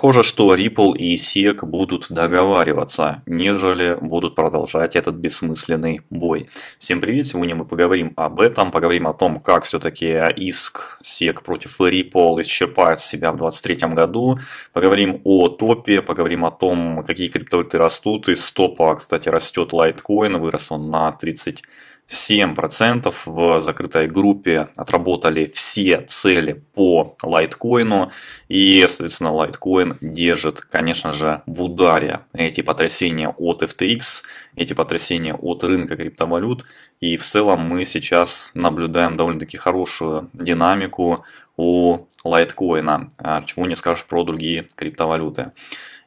похоже, что Ripple и SEC будут договариваться, нежели будут продолжать этот бессмысленный бой. Всем привет, сегодня мы поговорим об этом, поговорим о том, как все-таки иск SEC против Ripple исчерпает себя в 2023 году, поговорим о топе, поговорим о том, какие криптовалюты растут, из топа, кстати, растет Litecoin, вырос он на 30 7% в закрытой группе отработали все цели по лайткоину. И, соответственно, лайткоин держит, конечно же, в ударе эти потрясения от FTX, эти потрясения от рынка криптовалют. И в целом мы сейчас наблюдаем довольно-таки хорошую динамику у лайткоина, а чего не скажешь про другие криптовалюты.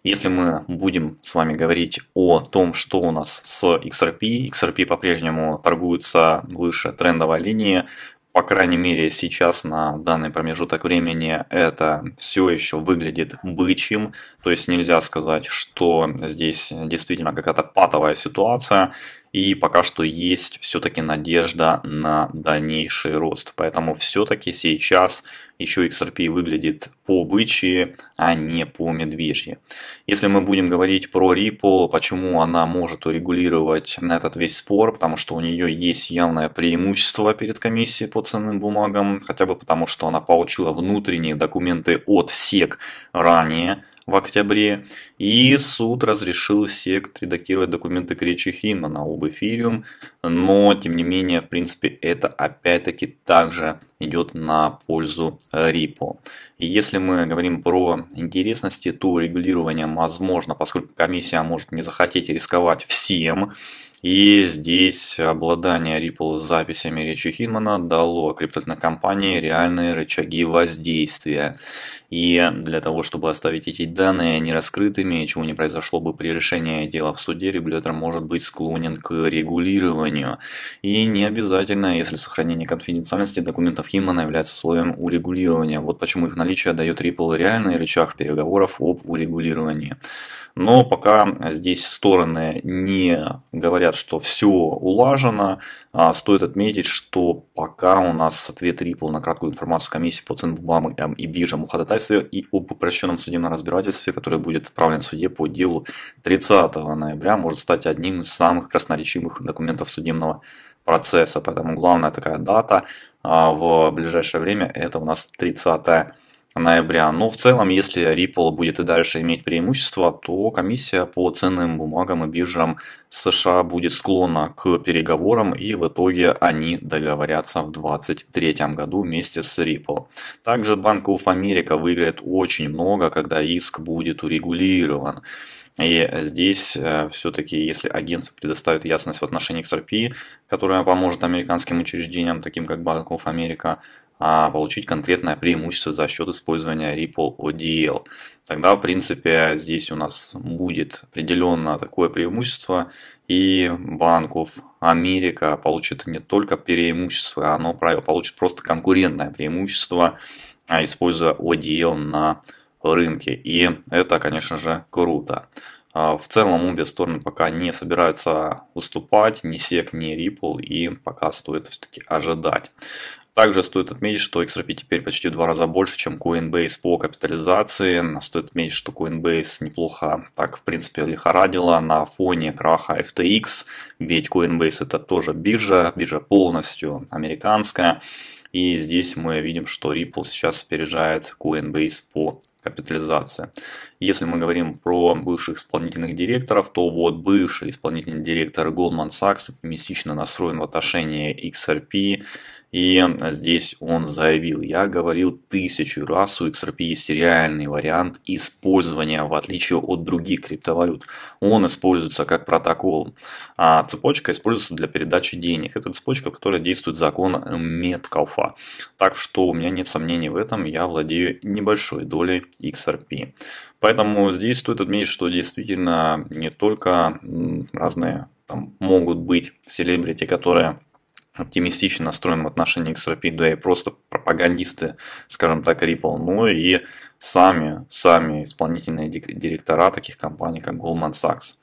Если мы будем с вами говорить о том, что у нас с XRP, XRP по-прежнему торгуется выше трендовой линии, по крайней мере, сейчас на данный промежуток времени это все еще выглядит бычьим. То есть нельзя сказать, что здесь действительно какая-то патовая ситуация. И пока что есть все-таки надежда на дальнейший рост. Поэтому все-таки сейчас еще XRP выглядит по бычьи, а не по медвежье. Если мы будем говорить про Ripple, почему она может урегулировать на этот весь спор, потому что у нее есть явное преимущество перед комиссией по ценным бумагам, хотя бы потому, что она получила внутренние документы от SEC ранее, в октябре, и суд разрешил сект редактировать документы к речи Хинмана об эфириум, но, тем не менее, в принципе, это опять-таки также идет на пользу Ripple. И если мы говорим про интересности, то регулирование возможно, поскольку комиссия может не захотеть рисковать всем, и здесь обладание Ripple записями речи Хинмана дало компании реальные рычаги воздействия. И для того, чтобы оставить эти данные нераскрытыми, чего не произошло бы при решении дела в суде, регулятор может быть склонен к регулированию. И не обязательно, если сохранение конфиденциальности документов Хинмана является условием урегулирования. Вот почему их наличие дает Ripple реальный рычаг переговоров об урегулировании. Но пока здесь стороны не говорят говорят, что все улажено. А, стоит отметить, что пока у нас ответ Ripple на краткую информацию комиссии по ценным бумагам и биржам о ходатайстве и об упрощенном судебном разбирательстве, которое будет отправлено в суде по делу 30 ноября, может стать одним из самых красноречивых документов судебного процесса. Поэтому главная такая дата а, в ближайшее время это у нас 30 ноября. Но в целом, если Ripple будет и дальше иметь преимущество, то комиссия по ценным бумагам и биржам США будет склонна к переговорам и в итоге они договорятся в 2023 году вместе с Ripple. Также Bank of America выиграет очень много, когда иск будет урегулирован. И здесь э, все-таки, если агентство предоставит ясность в отношении XRP, которая поможет американским учреждениям, таким как Bank of America, а получить конкретное преимущество за счет использования Ripple ODL. Тогда, в принципе, здесь у нас будет определенно такое преимущество, и банков Америка получит не только преимущество, оно получит просто конкурентное преимущество, а, используя ODL на рынке. И это, конечно же, круто. А, в целом обе стороны пока не собираются уступать, ни SEC, ни Ripple, и пока стоит все-таки ожидать. Также стоит отметить, что XRP теперь почти в два раза больше, чем Coinbase по капитализации. Стоит отметить, что Coinbase неплохо так, в принципе, лихорадила на фоне краха FTX, ведь Coinbase это тоже биржа, биржа полностью американская. И здесь мы видим, что Ripple сейчас опережает Coinbase по капитализации. Если мы говорим про бывших исполнительных директоров, то вот бывший исполнительный директор Goldman Sachs оптимистично настроен в отношении XRP, и здесь он заявил, я говорил тысячу раз, у XRP есть реальный вариант использования, в отличие от других криптовалют. Он используется как протокол, а цепочка используется для передачи денег. Это цепочка, которая действует закон Меткалфа. Так что у меня нет сомнений в этом, я владею небольшой долей XRP. Поэтому Поэтому здесь стоит отметить, что действительно не только разные там, могут быть селебрити, которые оптимистично настроены в отношении к XRP, да и просто пропагандисты, скажем так, Ripple, но и сами, сами исполнительные директора таких компаний, как Goldman Sachs.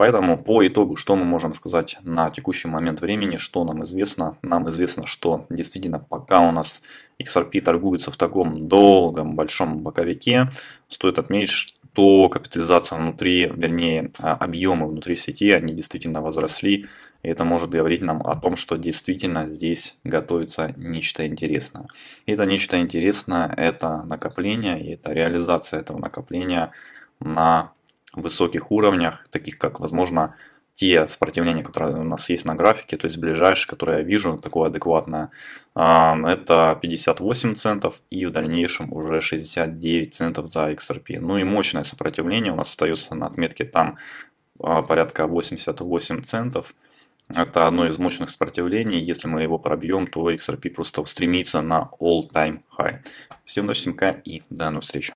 Поэтому по итогу, что мы можем сказать на текущий момент времени, что нам известно? Нам известно, что действительно пока у нас XRP торгуется в таком долгом большом боковике, стоит отметить, что капитализация внутри, вернее а, объемы внутри сети, они действительно возросли. И это может говорить нам о том, что действительно здесь готовится нечто интересное. И это нечто интересное – это накопление, и это реализация этого накопления на высоких уровнях, таких как, возможно, те сопротивления, которые у нас есть на графике, то есть ближайшее которое я вижу, такое адекватное, а, это 58 центов и в дальнейшем уже 69 центов за XRP. Ну и мощное сопротивление у нас остается на отметке там а, порядка 88 центов. Это одно из мощных сопротивлений. Если мы его пробьем, то XRP просто устремится на all-time high. Всем удачи, и до новых встреч.